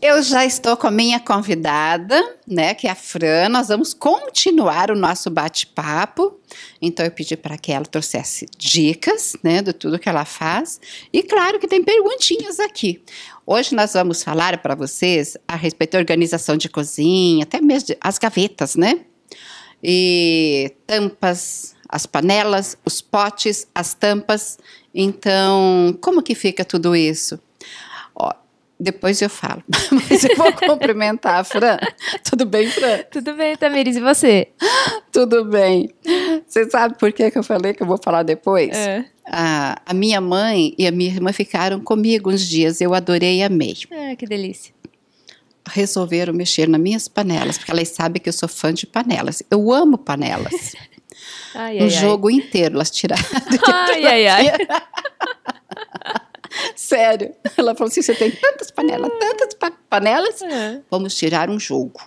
Eu já estou com a minha convidada, né, que é a Fran. Nós vamos continuar o nosso bate-papo. Então eu pedi para que ela trouxesse dicas, né, de tudo que ela faz. E claro que tem perguntinhas aqui. Hoje nós vamos falar para vocês a respeito da organização de cozinha, até mesmo as gavetas, né? E tampas, as panelas, os potes, as tampas. Então, como que fica tudo isso? Ó, depois eu falo. Mas eu vou cumprimentar a Fran. Tudo bem, Fran? Tudo bem, Tamiris. E você? Tudo bem. Você sabe por que, que eu falei que eu vou falar depois? É. Ah, a minha mãe e a minha irmã ficaram comigo uns dias. Eu adorei e amei. Ah, que delícia. Resolveram mexer nas minhas panelas, porque elas sabem que eu sou fã de panelas. Eu amo panelas. Ai, ai, um ai. jogo inteiro elas tiraram. Ai, ai, ai. Sério. Ela falou assim: você tem tantas panelas, tantas pa panelas, é. vamos tirar um jogo.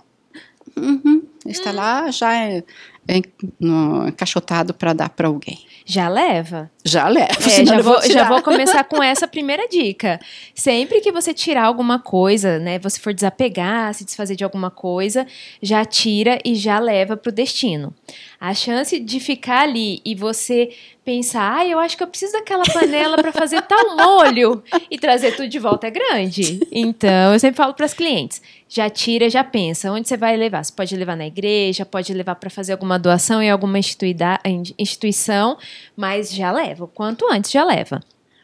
Uhum. Está hum. lá já é, é, no, encaixotado para dar para alguém. Já leva? Já leva. É, já, vou, já vou começar com essa primeira dica. Sempre que você tirar alguma coisa, né? Você for desapegar, se desfazer de alguma coisa, já tira e já leva para o destino. A chance de ficar ali e você pensar, ah, eu acho que eu preciso daquela panela para fazer tal molho e trazer tudo de volta é grande. Então, eu sempre falo para as clientes, já tira, já pensa, onde você vai levar? Você pode levar na igreja, pode levar para fazer alguma doação em alguma instituição mas já leva, o quanto antes já leva.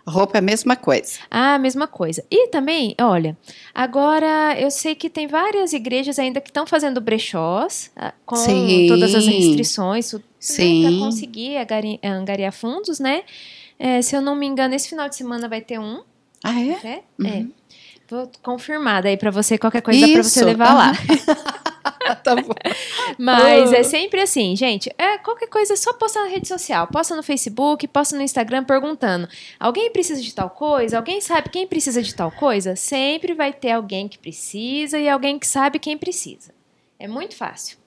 Roupa é a mesma coisa. Ah, mesma coisa. E também, olha, agora eu sei que tem várias igrejas ainda que estão fazendo brechós ah, com Sim. todas as restrições para conseguir angariar fundos, né? É, se eu não me engano, esse final de semana vai ter um. Ah, é? Né? É. Uhum. é. Vou confirmar para você qualquer coisa para você levar uhum. lá. tá bom. Mas é ah. sempre assim, gente. É qualquer coisa, é só posta na rede social. Posta no Facebook, posta no Instagram perguntando. Alguém precisa de tal coisa? Alguém sabe quem precisa de tal coisa? Sempre vai ter alguém que precisa e alguém que sabe quem precisa. É muito fácil.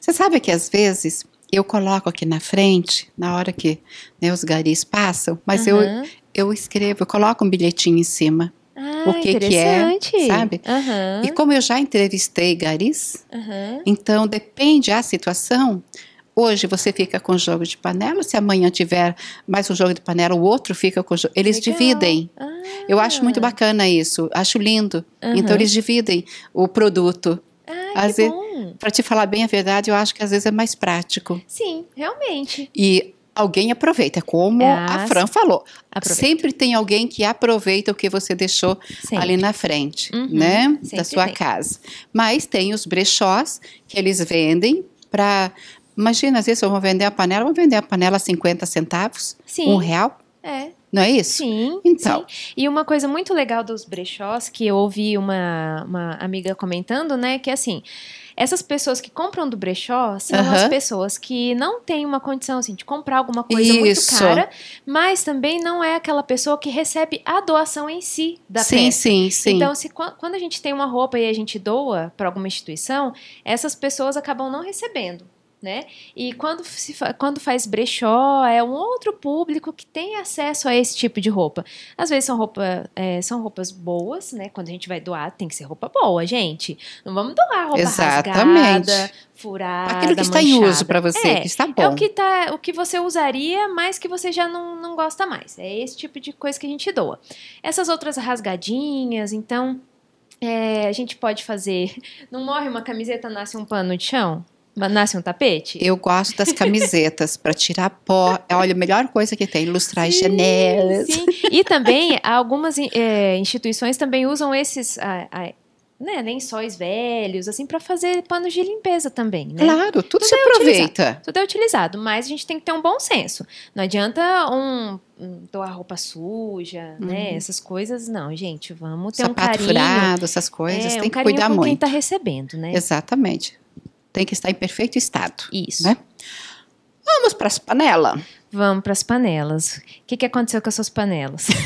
Você sabe que às vezes eu coloco aqui na frente, na hora que né, os garis passam, mas uhum. eu, eu escrevo, eu coloco um bilhetinho em cima. Ah, o que, que é, sabe? Uhum. E como eu já entrevistei garis, uhum. então depende a situação. Hoje você fica com o jogo de panela, se amanhã tiver mais um jogo de panela, o outro fica com o jogo. Eles Legal. dividem. Ah. Eu acho muito ah. bacana isso, acho lindo. Uhum. Então eles dividem o produto. Ah, que bom. Para te falar bem a verdade, eu acho que às vezes é mais prático. Sim, realmente. E alguém aproveita, é como a ah, Fran falou. Aproveita. Sempre tem alguém que aproveita o que você deixou sempre. ali na frente, uhum, né, da sua tem. casa. Mas tem os brechós que eles vendem para Imagina, às vezes eu vou vender a panela, vou vender a panela a 50 centavos, Sim. um real. É. Não é isso? Sim. Então. Sim. E uma coisa muito legal dos brechós, que eu ouvi uma, uma amiga comentando, né, que é assim, essas pessoas que compram do brechó são as pessoas que não têm uma condição assim, de comprar alguma coisa Isso. muito cara, mas também não é aquela pessoa que recebe a doação em si da sim, peça. Sim, sim, Então, se, quando a gente tem uma roupa e a gente doa para alguma instituição, essas pessoas acabam não recebendo né? E quando, se fa quando faz brechó, é um outro público que tem acesso a esse tipo de roupa. Às vezes são, roupa, é, são roupas boas, né? Quando a gente vai doar, tem que ser roupa boa, gente. Não vamos doar roupa Exatamente. rasgada, furada, Aquilo que está manchada. em uso para você, é, que está bom. É o que, tá, o que você usaria, mas que você já não, não gosta mais. É esse tipo de coisa que a gente doa. Essas outras rasgadinhas, então... É, a gente pode fazer. Não morre uma camiseta, nasce um pano de chão? Nasce um tapete? Eu gosto das camisetas para tirar pó. É, olha, a melhor coisa que tem, ilustrar sim, janelas. Sim. E também algumas é, instituições também usam esses ah, ah, né, lençóis velhos, assim, para fazer panos de limpeza também, né? Claro, tudo, tudo é se é aproveita. Utilizado, tudo é utilizado, mas a gente tem que ter um bom senso. Não adianta um, um doar roupa suja, né, uhum. né? Essas coisas, não, gente. Vamos ter Sapato um carinho. furado, essas coisas, é, tem um que cuidar com muito. quem tá recebendo, né? Exatamente tem que estar em perfeito estado. Isso. Né? Vamos para as panelas. Vamos para as panelas. O que, que aconteceu com as suas panelas?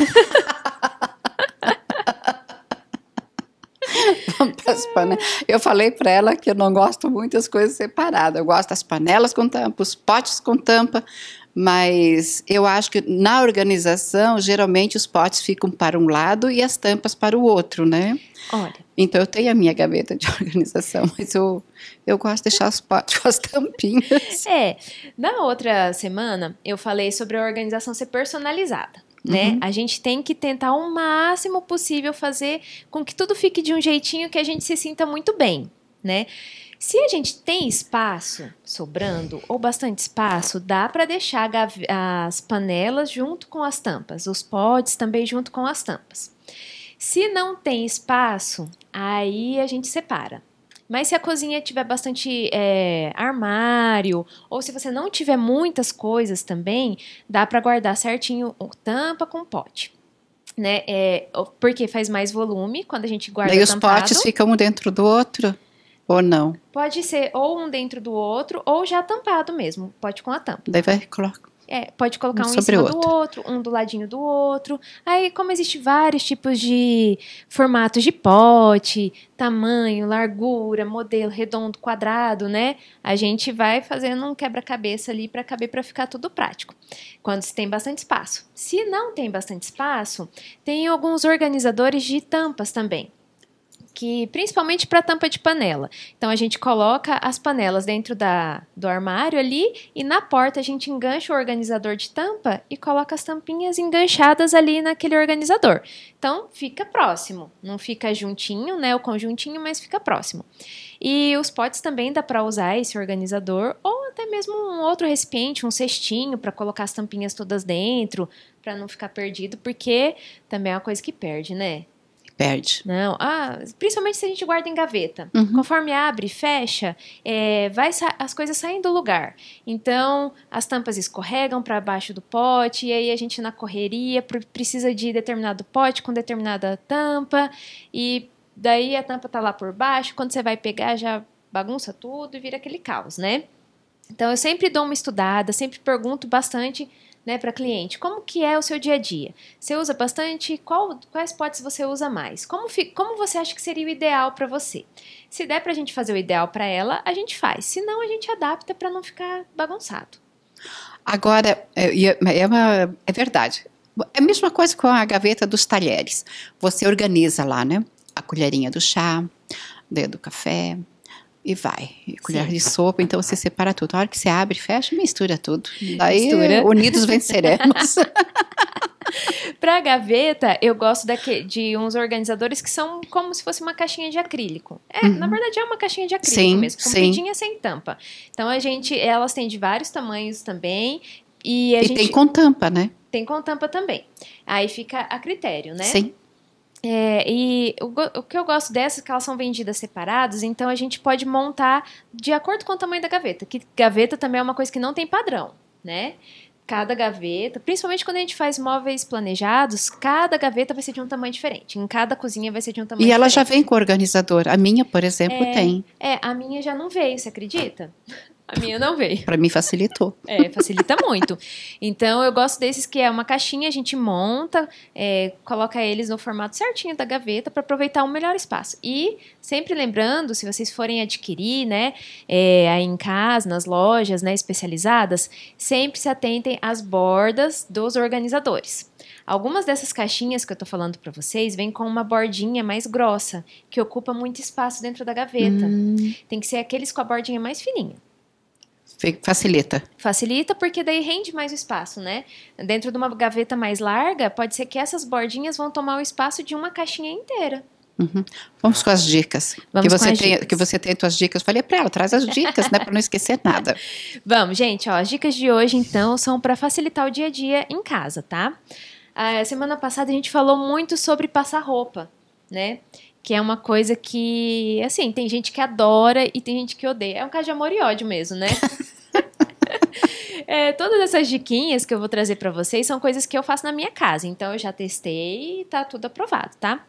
Eu falei para ela que eu não gosto muito das coisas separadas. Eu gosto das panelas com tampa, os potes com tampa, mas eu acho que na organização, geralmente os potes ficam para um lado e as tampas para o outro, né? Olha, então eu tenho a minha gaveta de organização, mas eu, eu gosto de deixar os pátios com as tampinhas. É. Na outra semana eu falei sobre a organização ser personalizada. Né? Uhum. A gente tem que tentar o máximo possível fazer com que tudo fique de um jeitinho que a gente se sinta muito bem, né? Se a gente tem espaço sobrando ou bastante espaço, dá para deixar as panelas junto com as tampas, os pods também junto com as tampas. Se não tem espaço, aí a gente separa. Mas se a cozinha tiver bastante é, armário, ou se você não tiver muitas coisas também, dá para guardar certinho tampa com pote. Né? É, porque faz mais volume quando a gente guarda. E os potes ficam um dentro do outro? Ou não? Pode ser ou um dentro do outro, ou já tampado mesmo, pote com a tampa. Daí vai, coloca é, pode colocar um, um em cima outro. do outro, um do ladinho do outro. Aí, como existe vários tipos de formatos de pote, tamanho, largura, modelo redondo, quadrado, né? A gente vai fazendo um quebra-cabeça ali para caber para ficar tudo prático. Quando se tem bastante espaço. Se não tem bastante espaço, tem alguns organizadores de tampas também que principalmente para tampa de panela. Então a gente coloca as panelas dentro da, do armário ali e na porta a gente engancha o organizador de tampa e coloca as tampinhas enganchadas ali naquele organizador. Então fica próximo, não fica juntinho, né, o conjuntinho, mas fica próximo. E os potes também dá para usar esse organizador ou até mesmo um outro recipiente, um cestinho para colocar as tampinhas todas dentro, para não ficar perdido, porque também é uma coisa que perde, né? Perde. Não, ah, principalmente se a gente guarda em gaveta. Uhum. Conforme abre, fecha, é, vai as coisas saem do lugar. Então, as tampas escorregam para baixo do pote, e aí a gente na correria precisa de determinado pote com determinada tampa, e daí a tampa tá lá por baixo, quando você vai pegar já bagunça tudo e vira aquele caos, né? Então, eu sempre dou uma estudada, sempre pergunto bastante né, para cliente. Como que é o seu dia a dia? Você usa bastante? Qual, quais potes você usa mais? Como, como você acha que seria o ideal para você? Se der para a gente fazer o ideal para ela, a gente faz. Se não, a gente adapta para não ficar bagunçado. Agora, é, é, é, uma, é verdade. É a mesma coisa com a gaveta dos talheres. Você organiza lá, né? A colherinha do chá, né, do café, e vai. E colher Sim. de sopa, então você separa tudo. A hora que você abre, fecha, mistura tudo. Daí, mistura. unidos venceremos. Para a gaveta, eu gosto daqui, de uns organizadores que são como se fosse uma caixinha de acrílico. É, uhum. na verdade é uma caixinha de acrílico sim, mesmo, compridinha sim. sem tampa. Então a gente, elas têm de vários tamanhos também. E, a e gente, tem com tampa, né? Tem com tampa também. Aí fica a critério, né? Sim. É, e o, o, que eu gosto dessas é que elas são vendidas separadas, então a gente pode montar de acordo com o tamanho da gaveta. Que gaveta também é uma coisa que não tem padrão, né? Cada gaveta, principalmente quando a gente faz móveis planejados, cada gaveta vai ser de um tamanho diferente. Em cada cozinha vai ser de um tamanho E ela já vem com organizador. A minha, por exemplo, é, tem. É, a minha já não veio, você acredita? A minha não veio. Para mim facilitou. É, facilita muito. Então eu gosto desses que é uma caixinha, a gente monta, é, coloca eles no formato certinho da gaveta para aproveitar o um melhor espaço. E sempre lembrando, se vocês forem adquirir, né, é, aí em casa, nas lojas, né, especializadas, sempre se atentem às bordas dos organizadores. Algumas dessas caixinhas que eu tô falando para vocês vêm com uma bordinha mais grossa, que ocupa muito espaço dentro da gaveta. Hum. Tem que ser aqueles com a bordinha mais fininha. Facilita. Facilita porque daí rende mais o espaço, né? Dentro de uma gaveta mais larga, pode ser que essas bordinhas vão tomar o espaço de uma caixinha inteira. Uhum. Vamos com as dicas. Vamos que você tem, dicas. Que você tem as tuas dicas. falei para ela, traz as dicas, né? Para não esquecer nada. Vamos, gente. Ó, as dicas de hoje, então, são para facilitar o dia a dia em casa, tá? A semana passada a gente falou muito sobre passar roupa, né? que é uma coisa que, assim, tem gente que adora e tem gente que odeia. É um caso de amor e ódio mesmo, né? É, todas essas diquinhas que eu vou trazer para vocês são coisas que eu faço na minha casa. Então eu já testei e tá tudo aprovado, tá?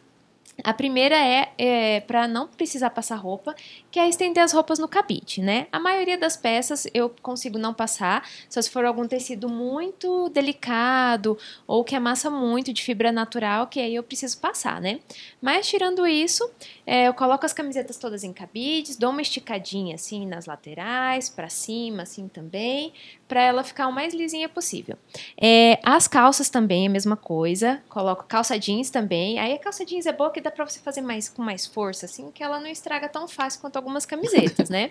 A primeira é, é para não precisar passar roupa que é estender as roupas no cabide, né? A maioria das peças eu consigo não passar, só se for algum tecido muito delicado ou que amassa muito de fibra natural, que aí eu preciso passar, né? Mas tirando isso, é, eu coloco as camisetas todas em cabides, dou uma esticadinha assim nas laterais, para cima assim também, para ela ficar o mais lisinha possível. É, as calças também é a mesma coisa, coloco calça jeans também. Aí a calça jeans é boa que dá para você fazer mais com mais força, assim, que ela não estraga tão fácil quanto algumas camisetas, né?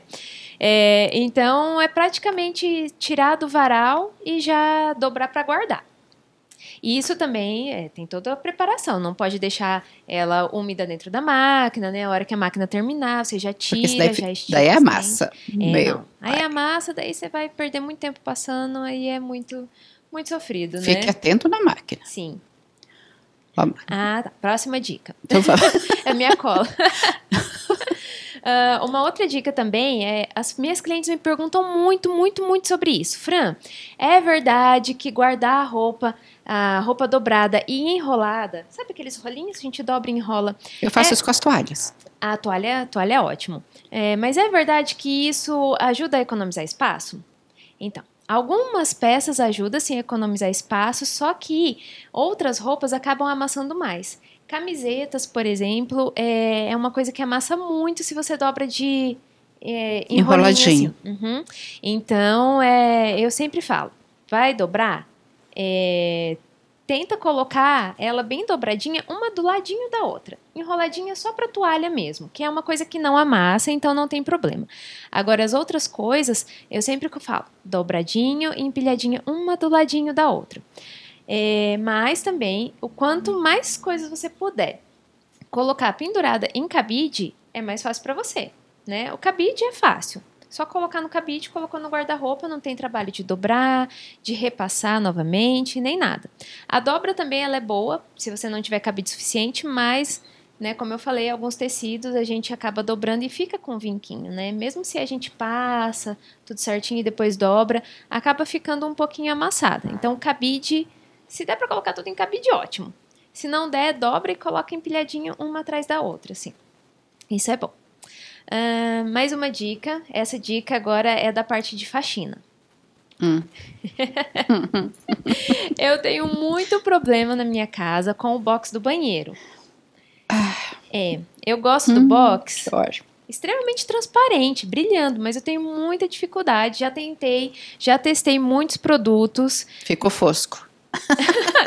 É, então é praticamente tirar do varal e já dobrar para guardar. E isso também é, tem toda a preparação. Não pode deixar ela úmida dentro da máquina, né? A hora que a máquina terminar, você já tira, daí, já estica. Daí é a massa. Assim. É, Aí é a massa, daí você vai perder muito tempo passando, aí é muito, muito sofrido, Fique né? Fique atento na máquina. Sim. Ah, tá. Próxima dica. Então, é minha cola. Uh, uma outra dica também é: as minhas clientes me perguntam muito, muito, muito sobre isso. Fran, é verdade que guardar a roupa, a roupa dobrada e enrolada, sabe aqueles rolinhos que a gente dobra e enrola? Eu faço é... isso com as toalhas. A toalha, a toalha é ótimo. É, mas é verdade que isso ajuda a economizar espaço? Então, Algumas peças ajudam sim a economizar espaço, só que outras roupas acabam amassando mais. Camisetas, por exemplo, é, é uma coisa que amassa muito se você dobra de é, enroladinho. Assim. Uhum. Então, é, eu sempre falo, vai dobrar, é, tenta colocar ela bem dobradinha, uma do ladinho da outra. Enroladinha só para toalha mesmo, que é uma coisa que não amassa, então não tem problema. Agora as outras coisas, eu sempre falo, dobradinho e empilhadinha uma do ladinho da outra. É, mas também, o quanto mais coisas você puder colocar pendurada em cabide, é mais fácil para você, né? O cabide é fácil. Só colocar no cabide, colocou no guarda-roupa, não tem trabalho de dobrar, de repassar novamente, nem nada. A dobra também ela é boa, se você não tiver cabide suficiente, mas né, como eu falei, alguns tecidos a gente acaba dobrando e fica com um vinquinho, né? Mesmo se a gente passa tudo certinho e depois dobra, acaba ficando um pouquinho amassada. Então, o cabide se der para colocar tudo em cabide, ótimo. Se não der, dobra e coloca empilhadinho uma atrás da outra, assim. Isso é bom. Uh, mais uma dica. Essa dica agora é da parte de faxina. Hum. eu tenho muito problema na minha casa com o box do banheiro. Ah. É, eu gosto hum, do box. Ótimo. Extremamente transparente, brilhando, mas eu tenho muita dificuldade. Já tentei, já testei muitos produtos. Ficou fosco.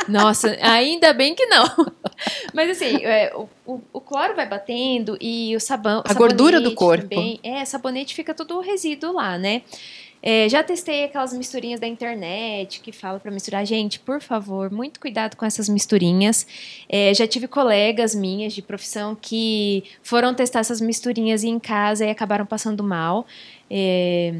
Nossa, ainda bem que não. Mas assim, é, o, o, o, cloro vai batendo e o sabão. A gordura do corpo. Também, é, sabonete fica todo o resíduo lá, né? É, já testei aquelas misturinhas da internet que fala para misturar. Gente, por favor, muito cuidado com essas misturinhas. É, já tive colegas minhas de profissão que foram testar essas misturinhas em casa e acabaram passando mal. É,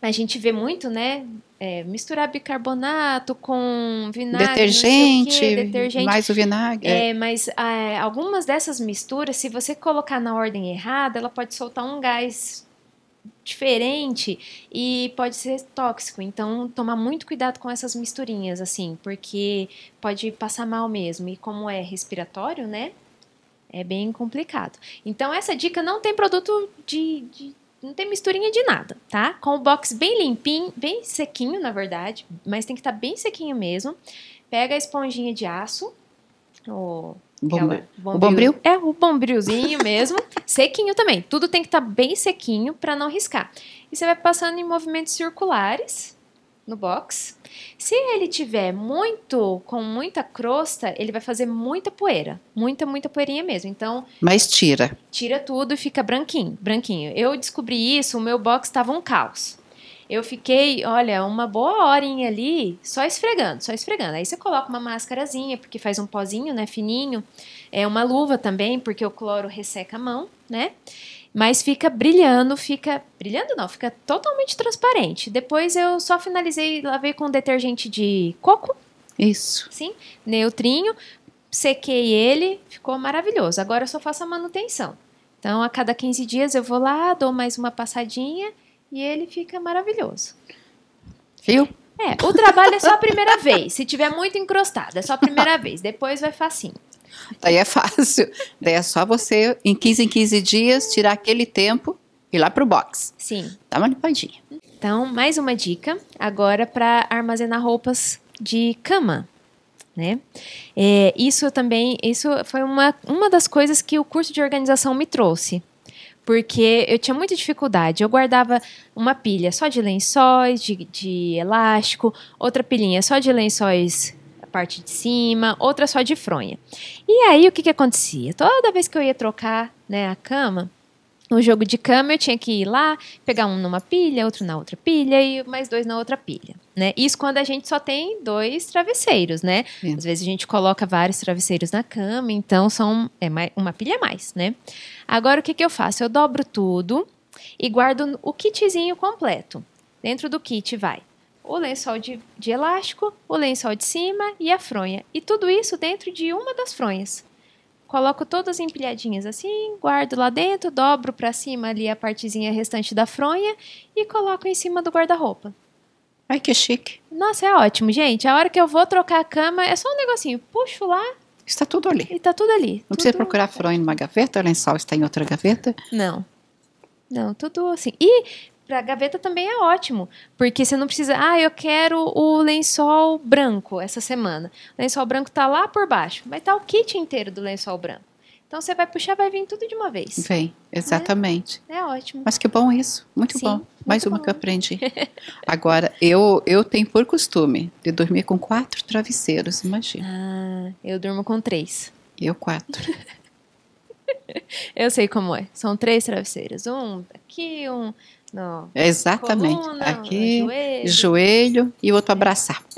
a gente vê muito, né? é, misturar bicarbonato com vinagre, detergente, quê, detergente, mais o vinagre. É, é, mas é, algumas dessas misturas, se você colocar na ordem errada, ela pode soltar um gás diferente e pode ser tóxico. Então, tomar muito cuidado com essas misturinhas, assim, porque pode passar mal mesmo. E como é respiratório, né? É bem complicado. Então, essa dica não tem produto de, de não tem misturinha de nada, tá? Com o box bem limpinho, bem sequinho, na verdade, mas tem que estar tá bem sequinho mesmo. Pega a esponjinha de aço, o Bombril. Bombril. O bombril? É, o bombrilzinho mesmo. sequinho também. Tudo tem que estar tá bem sequinho para não riscar. E você vai passando em movimentos circulares, no box. Se ele tiver muito, com muita crosta, ele vai fazer muita poeira, muita, muita poeirinha mesmo. Então, mas tira. Tira tudo e fica branquinho, branquinho. Eu descobri isso, o meu box estava um caos. Eu fiquei, olha, uma boa horinha ali, só esfregando, só esfregando. Aí você coloca uma máscarazinha, porque faz um pozinho, né, fininho. É uma luva também, porque o cloro resseca a mão, né? mas fica brilhando, fica. Brilhando não, fica totalmente transparente. Depois eu só finalizei, lavei com detergente de coco. Isso. Sim, neutrinho. Sequei ele, ficou maravilhoso. Agora eu só faço a manutenção. Então, a cada 15 dias eu vou lá, dou mais uma passadinha e ele fica maravilhoso. Viu? É, o trabalho é só a primeira vez. Se tiver muito encrostado, é só a primeira vez. Depois vai facinho. Daí é fácil. Daí é só você, em 15 em 15 dias, tirar aquele tempo e ir lá pro box. Sim. Dá uma limpadinha. Então, mais uma dica agora para armazenar roupas de cama. Né? É, isso também, isso foi uma, uma das coisas que o curso de organização me trouxe. Porque eu tinha muita dificuldade. Eu guardava uma pilha só de lençóis, de, de elástico, outra pilhinha só de lençóis parte de cima, outra só de fronha. E aí o que, que acontecia? Toda vez que eu ia trocar né, a cama, o jogo de cama eu tinha que ir lá, pegar um numa pilha, outro na outra pilha e mais dois na outra pilha, né? Isso quando a gente só tem dois travesseiros, né? Às vezes a gente coloca vários travesseiros na cama, então são é uma pilha a mais, né? Agora o que, que eu faço? Eu dobro tudo e guardo o kitzinho completo. Dentro do kit vai o lençol de, de elástico, o lençol de cima e a fronha. E tudo isso dentro de uma das fronhas. Coloco todas empilhadinhas assim, guardo lá dentro, dobro para cima ali a partezinha restante da fronha e coloco em cima do guarda-roupa. Ai, que chique. Nossa, é ótimo, gente. A hora que eu vou trocar a cama, é só um negocinho. Puxo lá. Está tudo ali. E está tudo ali. Não tudo... precisa procurar fronha em uma gaveta, o lençol está em outra gaveta. Não. Não, tudo assim. E para gaveta também é ótimo, porque você não precisa, ah, eu quero o lençol branco essa semana. O lençol branco está lá por baixo, mas está o kit inteiro do lençol branco. Então você vai puxar, vai vir tudo de uma vez. Vem, né? exatamente. É, é ótimo. Mas que bom isso, muito Sim, bom. Muito Mais uma bom. que eu aprendi. Agora, eu eu tenho por costume de dormir com quatro travesseiros, imagina. Ah, eu durmo com três. Eu quatro. eu sei como é. São três travesseiros. Um aqui, um no é Exatamente. Coluna, Aqui, joelho. joelho e o outro abraçar.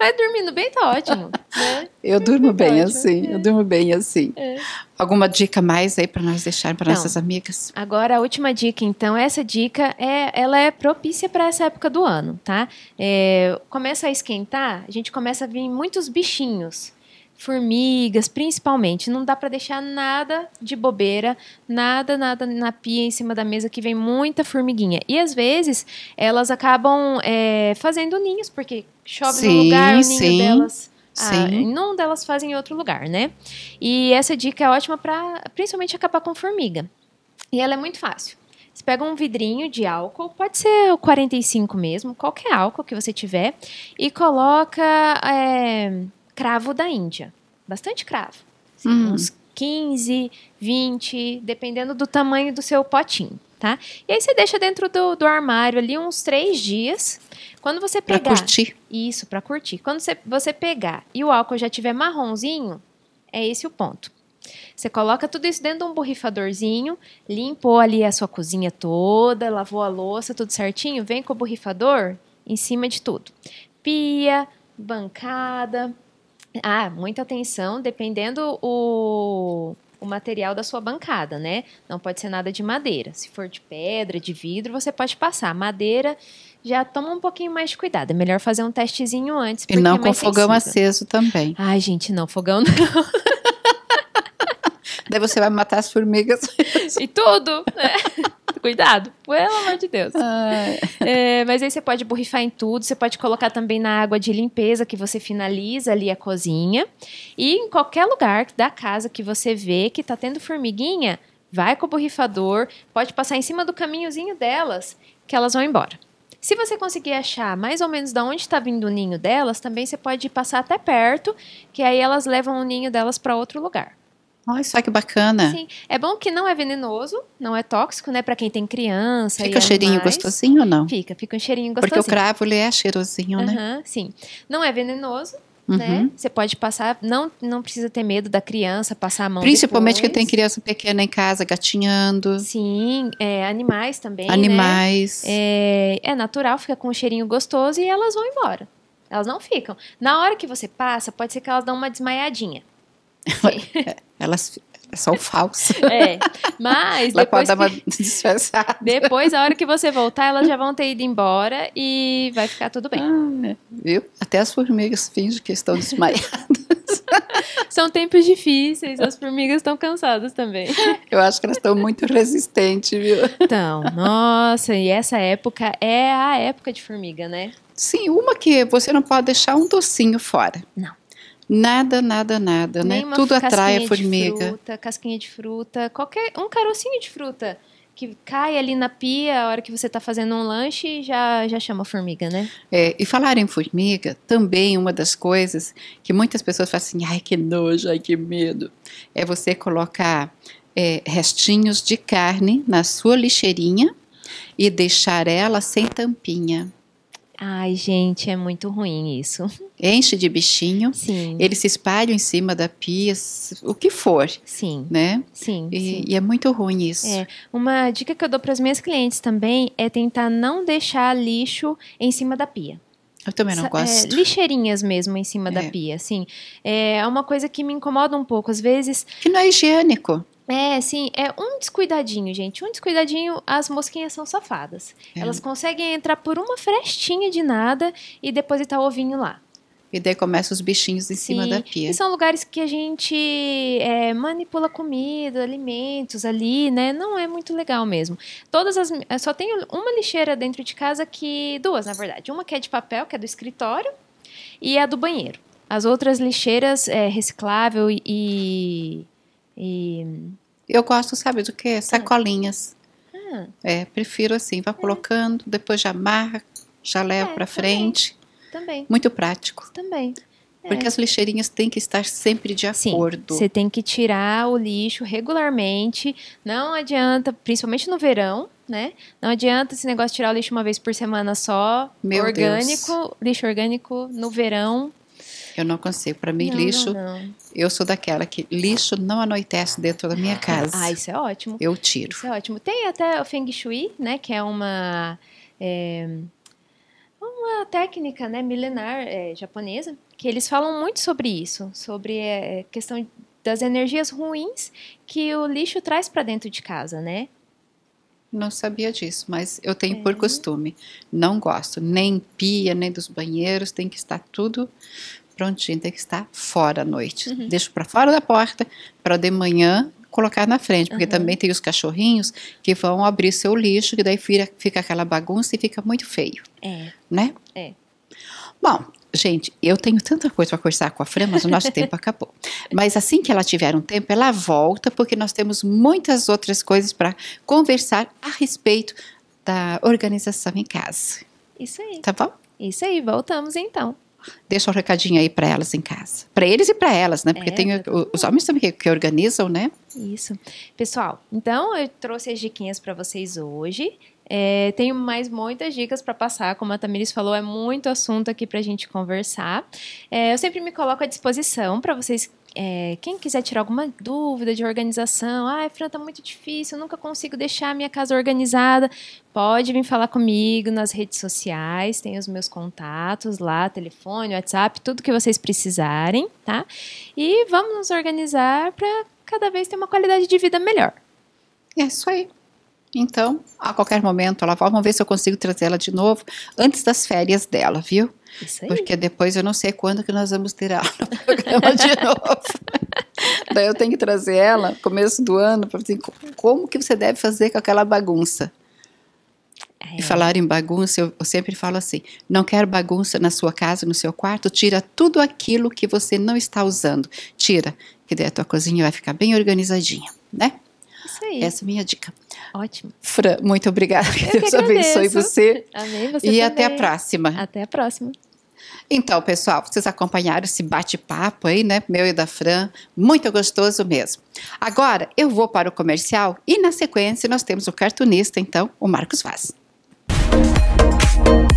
Mas dormindo bem tá ótimo. Né? Eu durmo tá bem assim, eu é. durmo bem assim. É. Alguma dica mais aí para nós deixar para nossas amigas? Agora a última dica, então essa dica é, ela é propícia para essa época do ano, tá? É, começa a esquentar, a gente começa a vir muitos bichinhos formigas, principalmente. Não dá para deixar nada de bobeira, nada, nada na pia em cima da mesa que vem muita formiguinha. E às vezes elas acabam é, fazendo ninhos, porque chove sim, no lugar, o ninho sim. delas. Ah, não delas fazem em outro lugar, né? E essa dica é ótima para principalmente acabar com formiga. E ela é muito fácil. Você pega um vidrinho de álcool, pode ser o 45 mesmo, qualquer álcool que você tiver, e coloca é, cravo da Índia. Bastante cravo. Assim, uhum. Uns 15, 20, dependendo do tamanho do seu potinho, tá? E aí você deixa dentro do, do armário ali uns três dias. Quando você pegar. Pra curtir. Isso, pra curtir. Quando você, você pegar e o álcool já tiver marronzinho, é esse o ponto. Você coloca tudo isso dentro de um borrifadorzinho, limpou ali a sua cozinha toda, lavou a louça, tudo certinho, vem com o borrifador em cima de tudo. Pia, bancada, ah, muita atenção, dependendo o, o material da sua bancada, né? Não pode ser nada de madeira. Se for de pedra, de vidro, você pode passar. Madeira, já toma um pouquinho mais de cuidado. É melhor fazer um testezinho antes. E não é com fogão sensível. aceso também. Ai, gente, não, fogão não. Daí você vai matar as formigas. e tudo, né? Cuidado, pelo amor de Deus. É, mas aí você pode borrifar em tudo, você pode colocar também na água de limpeza que você finaliza ali a cozinha. E em qualquer lugar da casa que você vê que tá tendo formiguinha, vai com o borrifador, pode passar em cima do caminhozinho delas, que elas vão embora. Se você conseguir achar mais ou menos de onde está vindo o ninho delas, também você pode passar até perto, que aí elas levam o ninho delas para outro lugar. Olha só que bacana. Sim. É bom que não é venenoso, não é tóxico, né? Pra quem tem criança. Fica cheirinho gostosinho ou não? Fica, fica um cheirinho gostosinho. Porque o cravo, ele é cheirosinho, uhum, né? Sim. Não é venenoso, né? Uhum. Né? Você pode passar, não, não precisa ter medo da criança passar a mão. Principalmente depois. que tem criança pequena em casa gatinhando. Sim, é, animais também. Né? Animais. Né? É, é, natural, fica com um cheirinho gostoso e elas vão embora. Elas não ficam. Na hora que você passa, pode ser que elas dão uma desmaiadinha. Elas, são falsas. É. Mas. Ela depois pode que, dar uma disfarçada. Depois, a hora que você voltar, elas já vão ter ido embora e vai ficar tudo bem. Ah, é. viu? Até as formigas fingem que estão desmaiadas. São tempos difíceis, as formigas estão cansadas também. Eu acho que elas estão muito resistentes, viu? Então, nossa, e essa época é a época de formiga, né? Sim, uma que você não pode deixar um docinho fora. Não. Nada, nada, nada, Nem né? Tudo atrai a formiga. Fruta, casquinha de fruta, qualquer um carocinho de fruta que cai ali na pia a hora que você está fazendo um lanche já já chama formiga, né? É, e falar em formiga, também uma das coisas que muitas pessoas fazem assim, ai que nojo, ai que medo, é você colocar é, restinhos de carne na sua lixeirinha e deixar ela sem tampinha. Ai, gente, é muito ruim isso. Enche de bichinho. Sim. Eles se espalham em cima da pia, o que for. Sim. Né? Sim. E, sim. e é muito ruim isso. É. Uma dica que eu dou para as minhas clientes também é tentar não deixar lixo em cima da pia. Eu também não é, gosto. É, lixeirinhas mesmo em cima é. da pia, assim. É uma coisa que me incomoda um pouco. Às vezes. Que não é higiênico. É, sim, é um descuidadinho, gente. Um descuidadinho, as mosquinhas são safadas. É. Elas conseguem entrar por uma frestinha de nada e depositar tá o ovinho lá. E daí começam os bichinhos em sim. cima da pia. E são lugares que a gente é, manipula comida, alimentos ali, né? Não é muito legal mesmo. Todas as. Só tenho uma lixeira dentro de casa que. Duas, na verdade. Uma que é de papel, que é do escritório, e a do banheiro. As outras lixeiras é, reciclável e e eu gosto, sabe do que? Sacolinhas. Ah. É, prefiro assim, vai é. colocando, depois já amarra, já leva é, para frente. Também. Muito prático. Também. Porque é. as lixeirinhas têm que estar sempre de acordo. você tem que tirar o lixo regularmente. Não adianta, principalmente no verão, né? Não adianta esse negócio de tirar o lixo uma vez por semana só. Meu orgânico, Deus. lixo orgânico no verão eu não consigo. Para mim, não, lixo, não, não. eu sou daquela que lixo não anoitece dentro da minha ah, casa. Ah, isso é ótimo. Eu tiro. Isso é ótimo. Tem até o Feng Shui, né, que é uma é, uma técnica, né, milenar é, japonesa, que eles falam muito sobre isso, sobre a é, questão das energias ruins que o lixo traz para dentro de casa, né? Não sabia disso, mas eu tenho é. por costume. Não gosto nem pia, nem dos banheiros, tem que estar tudo prontinho, tem que estar fora à noite. Uhum. Deixo para fora da porta para de manhã colocar na frente, porque uhum. também tem os cachorrinhos que vão abrir seu lixo, que daí fica, fica aquela bagunça e fica muito feio. É. Né? É. Bom, gente, eu tenho tanta coisa para conversar com a Fran, mas o nosso tempo acabou. Mas assim que ela tiver um tempo, ela volta, porque nós temos muitas outras coisas para conversar a respeito da organização em casa. Isso aí. Tá bom? Isso aí, voltamos então deixa um recadinho aí para elas em casa. Para eles e para elas, né? Porque é, tem o, os homens também que, que, organizam, né? Isso. Pessoal, então eu trouxe as diquinhas para vocês hoje. É, tenho mais muitas dicas para passar, como a Tamiris falou, é muito assunto aqui para a gente conversar. É, eu sempre me coloco à disposição para vocês é, quem quiser tirar alguma dúvida de organização, ah, Fran, tá muito difícil, eu nunca consigo deixar a minha casa organizada, pode vir falar comigo nas redes sociais, tem os meus contatos lá, telefone, WhatsApp, tudo que vocês precisarem, tá? E vamos nos organizar para cada vez ter uma qualidade de vida melhor. É isso aí. Então, a qualquer momento ela vamos ver se eu consigo trazer ela de novo antes das férias dela, viu? Porque depois eu não sei quando que nós vamos ter aula no programa de novo. Daí eu tenho que trazer ela começo do ano para ver como que você deve fazer com aquela bagunça. É. E falar em bagunça, eu, eu sempre falo assim: não quero bagunça na sua casa, no seu quarto, tira tudo aquilo que você não está usando. Tira, que daí a tua cozinha vai ficar bem organizadinha, né? Isso aí. Essa é a minha dica. Ótimo. Fran, muito obrigada. Que Deus que abençoe você. Amém, você E também. até a próxima. Até a próxima. Então, pessoal, vocês acompanharam esse bate-papo aí, né? Meu e da Fran, muito gostoso mesmo. Agora eu vou para o comercial e na sequência nós temos o cartunista, então, o Marcos Vaz. Música